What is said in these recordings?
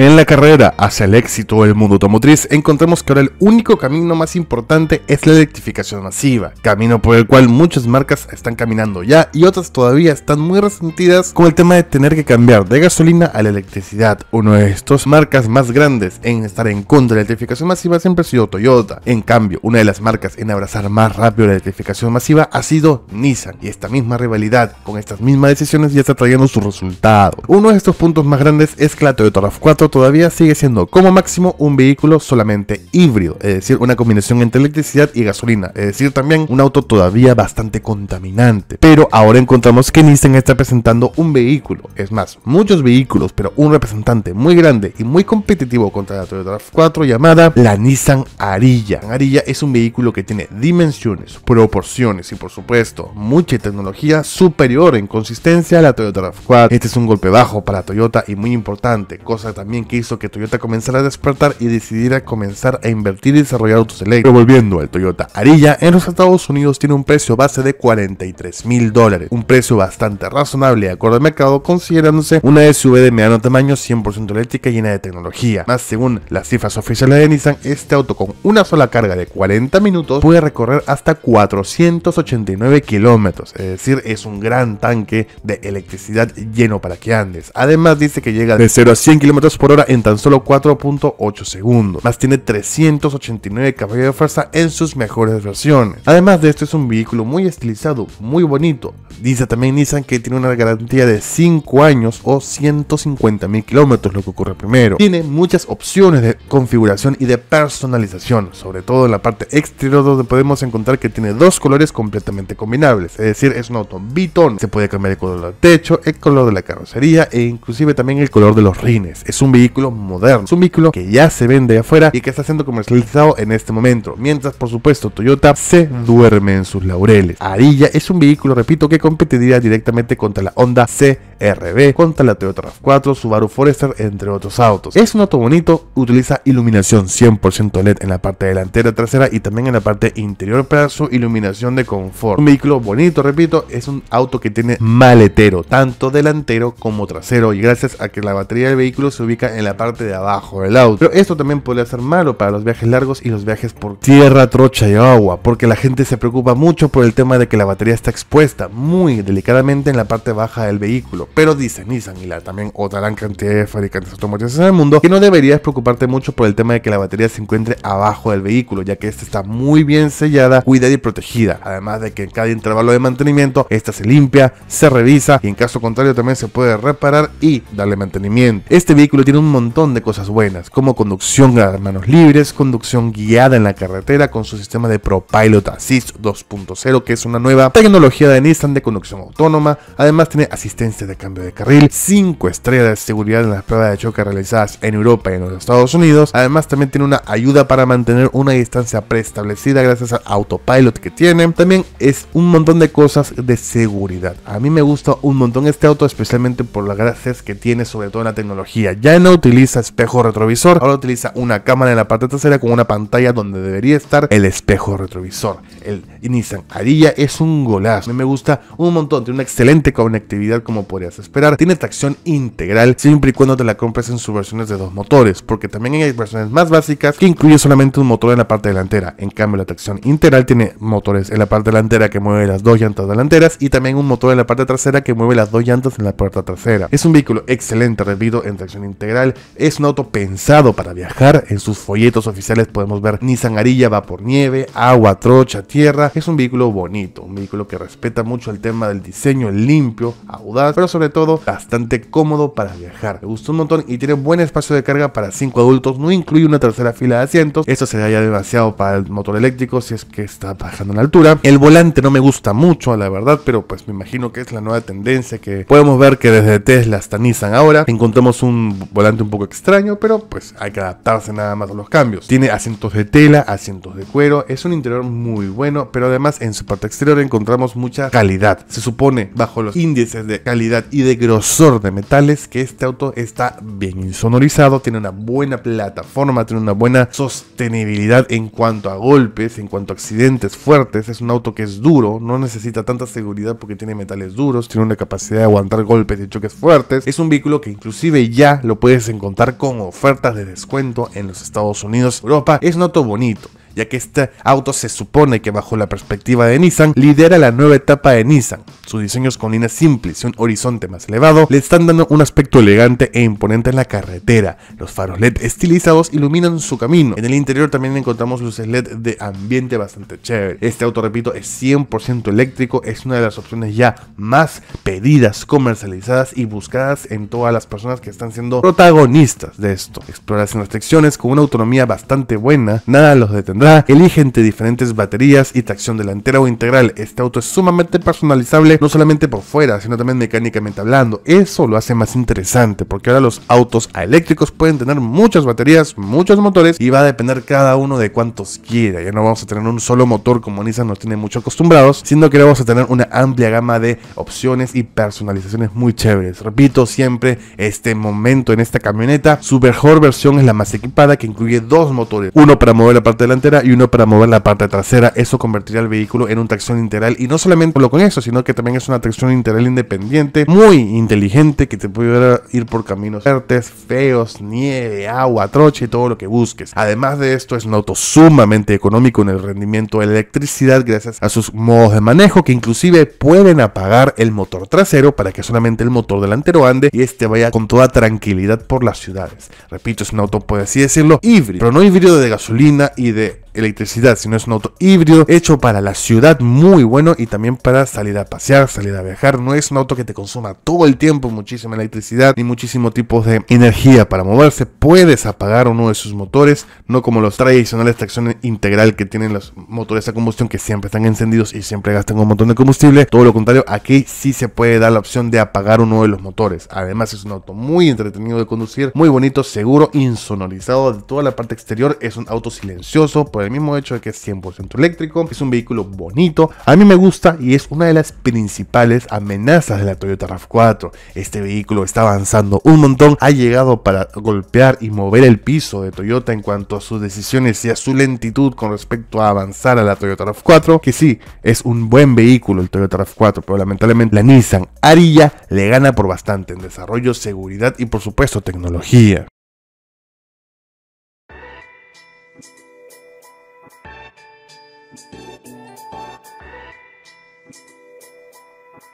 En la carrera hacia el éxito del mundo automotriz encontramos que ahora el único camino más importante es la electrificación masiva, camino por el cual muchas marcas están caminando ya y otras todavía están muy resentidas con el tema de tener que cambiar de gasolina a la electricidad. Una de estas marcas más grandes en estar en contra de la electrificación masiva siempre ha sido Toyota. En cambio, una de las marcas en abrazar más rápido la electrificación masiva ha sido Nissan y esta misma rivalidad con estas mismas decisiones ya está trayendo su resultado. Uno de estos puntos más grandes es que la Toyota RAV4 todavía sigue siendo como máximo un vehículo solamente híbrido, es decir, una combinación entre electricidad y gasolina, es decir, también un auto todavía bastante contaminante. Pero ahora encontramos que Nissan está presentando un vehículo, es más, muchos vehículos, pero un representante muy grande y muy competitivo contra la Toyota RAV4 llamada la Nissan Arilla. Arilla es un vehículo que tiene dimensiones, proporciones y por supuesto mucha tecnología superior en consistencia a la Toyota RAV4. Este es un golpe bajo para Toyota y muy importante, cosa también que hizo que Toyota comenzara a despertar y decidiera comenzar a invertir y desarrollar autos eléctricos. volviendo al Toyota Arilla, en los Estados Unidos tiene un precio base de 43 mil dólares, un precio bastante razonable de acuerdo al mercado, considerándose una SUV de mediano tamaño 100% eléctrica y llena de tecnología. Más según las cifras oficiales de Nissan, este auto con una sola carga de 40 minutos puede recorrer hasta 489 kilómetros, es decir, es un gran tanque de electricidad lleno para que andes. Además dice que llega de 0 a 100 kilómetros por hora en tan solo 4.8 segundos, más tiene 389 caballos de fuerza en sus mejores versiones. Además de esto es un vehículo muy estilizado, muy bonito. Dice también Nissan que tiene una garantía de 5 años o 150 mil kilómetros, lo que ocurre primero. Tiene muchas opciones de configuración y de personalización, sobre todo en la parte exterior donde podemos encontrar que tiene dos colores completamente combinables, es decir, es un auto bitón, se puede cambiar el color del techo, el color de la carrocería e inclusive también el color de los rines. Es un vehículo moderno. Es un vehículo que ya se vende afuera y que está siendo comercializado en este momento. Mientras, por supuesto, Toyota se duerme en sus laureles. Arilla es un vehículo, repito, que competiría directamente contra la Honda CRB, contra la Toyota RAV4, Subaru Forester, entre otros autos. Es un auto bonito, utiliza iluminación 100% LED en la parte delantera, trasera y también en la parte interior para su iluminación de confort. Un vehículo bonito, repito, es un auto que tiene maletero, tanto delantero como trasero, y gracias a que la batería del vehículo se ubica en la parte de abajo del auto. Pero esto también podría ser malo para los viajes largos y los viajes por tierra, trocha y agua, porque la gente se preocupa mucho por el tema de que la batería está expuesta muy delicadamente en la parte baja del vehículo. Pero dice Nissan y la también otra gran cantidad de fabricantes automotrices en el mundo que no deberías preocuparte mucho por el tema de que la batería se encuentre abajo del vehículo, ya que esta está muy bien sellada, cuidada y protegida. Además de que en cada intervalo de mantenimiento, esta se limpia, se revisa y en caso contrario también se puede reparar y darle mantenimiento. Este vehículo tiene tiene un montón de cosas buenas, como conducción a manos libres, conducción guiada en la carretera con su sistema de ProPilot Assist 2.0, que es una nueva tecnología de Nissan de conducción autónoma. Además tiene asistencia de cambio de carril, 5 estrellas de seguridad en las pruebas de choque realizadas en Europa y en los Estados Unidos. Además también tiene una ayuda para mantener una distancia preestablecida gracias al autopilot que tiene. También es un montón de cosas de seguridad. A mí me gusta un montón este auto, especialmente por las gracias que tiene sobre todo en la tecnología. Ya no utiliza espejo retrovisor, ahora utiliza una cámara en la parte trasera con una pantalla donde debería estar el espejo retrovisor. El Nissan Ariya es un golazo, me gusta un montón, tiene una excelente conectividad como podrías esperar, tiene tracción integral siempre y cuando te la compres en sus versiones de dos motores, porque también hay versiones más básicas que incluye solamente un motor en la parte delantera, en cambio la tracción integral tiene motores en la parte delantera que mueve las dos llantas delanteras y también un motor en la parte trasera que mueve las dos llantas en la puerta trasera. Es un vehículo excelente, repito, en tracción integral es un auto pensado para viajar. En sus folletos oficiales podemos ver Nissan Arilla va por nieve, agua, trocha, tierra. Es un vehículo bonito, un vehículo que respeta mucho el tema del diseño limpio, audaz, pero sobre todo bastante cómodo para viajar. Me gustó un montón y tiene buen espacio de carga para cinco adultos. No incluye una tercera fila de asientos. Esto sería ya demasiado para el motor eléctrico si es que está bajando en altura. El volante no me gusta mucho, la verdad, pero pues me imagino que es la nueva tendencia que podemos ver que desde Tesla hasta Nissan ahora encontramos un volante un poco extraño, pero pues hay que adaptarse nada más a los cambios. Tiene asientos de tela, asientos de cuero, es un interior muy bueno, pero además en su parte exterior encontramos mucha calidad. Se supone bajo los índices de calidad y de grosor de metales que este auto está bien insonorizado, tiene una buena plataforma, tiene una buena sostenibilidad en cuanto a golpes, en cuanto a accidentes fuertes, es un auto que es duro, no necesita tanta seguridad porque tiene metales duros, tiene una capacidad de aguantar golpes y choques fuertes, es un vehículo que inclusive ya lo puede puedes encontrar con ofertas de descuento en los Estados Unidos. Europa es noto bonito ya que este auto se supone que bajo la perspectiva de Nissan lidera la nueva etapa de Nissan, sus diseños con líneas simples y un horizonte más elevado le están dando un aspecto elegante e imponente en la carretera. Los faros LED estilizados iluminan su camino. En el interior también encontramos luces LED de ambiente bastante chévere. Este auto, repito, es 100% eléctrico, es una de las opciones ya más pedidas, comercializadas y buscadas en todas las personas que están siendo protagonistas de esto. Explora sin restricciones con una autonomía bastante buena, nada los detendrá, elige entre diferentes baterías y tracción delantera o integral. Este auto es sumamente personalizable no solamente por fuera, sino también mecánicamente hablando. Eso lo hace más interesante, porque ahora los autos eléctricos pueden tener muchas baterías, muchos motores, y va a depender cada uno de cuantos quiera. Ya no vamos a tener un solo motor como Nissan nos tiene mucho acostumbrados, sino que vamos a tener una amplia gama de opciones y personalizaciones muy chéveres. Repito siempre, este momento en esta camioneta, su mejor versión es la más equipada, que incluye dos motores, uno para mover la parte delantera y uno para mover la parte trasera. Eso convertiría el vehículo en un tracción integral, y no solamente con eso, sino que también es una atracción integral independiente, muy inteligente, que te puede ir por caminos fuertes feos, nieve, agua, troche, todo lo que busques. Además de esto, es un auto sumamente económico en el rendimiento de electricidad gracias a sus modos de manejo que inclusive pueden apagar el motor trasero para que solamente el motor delantero ande y este vaya con toda tranquilidad por las ciudades. Repito, es un auto, por así decirlo, híbrido, pero no híbrido de gasolina y de electricidad, sino es un auto híbrido hecho para la ciudad muy bueno y también para salir a pasear, salir a viajar. No es un auto que te consuma todo el tiempo muchísima electricidad ni muchísimo tipos de energía para moverse. Puedes apagar uno de sus motores, no como los tradicionales tracción integral que tienen los motores a combustión que siempre están encendidos y siempre gastan un montón de combustible. Todo lo contrario, aquí sí se puede dar la opción de apagar uno de los motores. Además es un auto muy entretenido de conducir, muy bonito, seguro, insonorizado de toda la parte exterior. Es un auto silencioso, por el mismo hecho de que es 100% eléctrico, es un vehículo bonito, a mí me gusta y es una de las principales amenazas de la Toyota RAV4. Este vehículo está avanzando un montón, ha llegado para golpear y mover el piso de Toyota en cuanto a sus decisiones y a su lentitud con respecto a avanzar a la Toyota RAV4, que sí, es un buen vehículo el Toyota RAV4, pero lamentablemente la Nissan Ariya le gana por bastante en desarrollo, seguridad y por supuesto tecnología.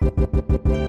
Thank you.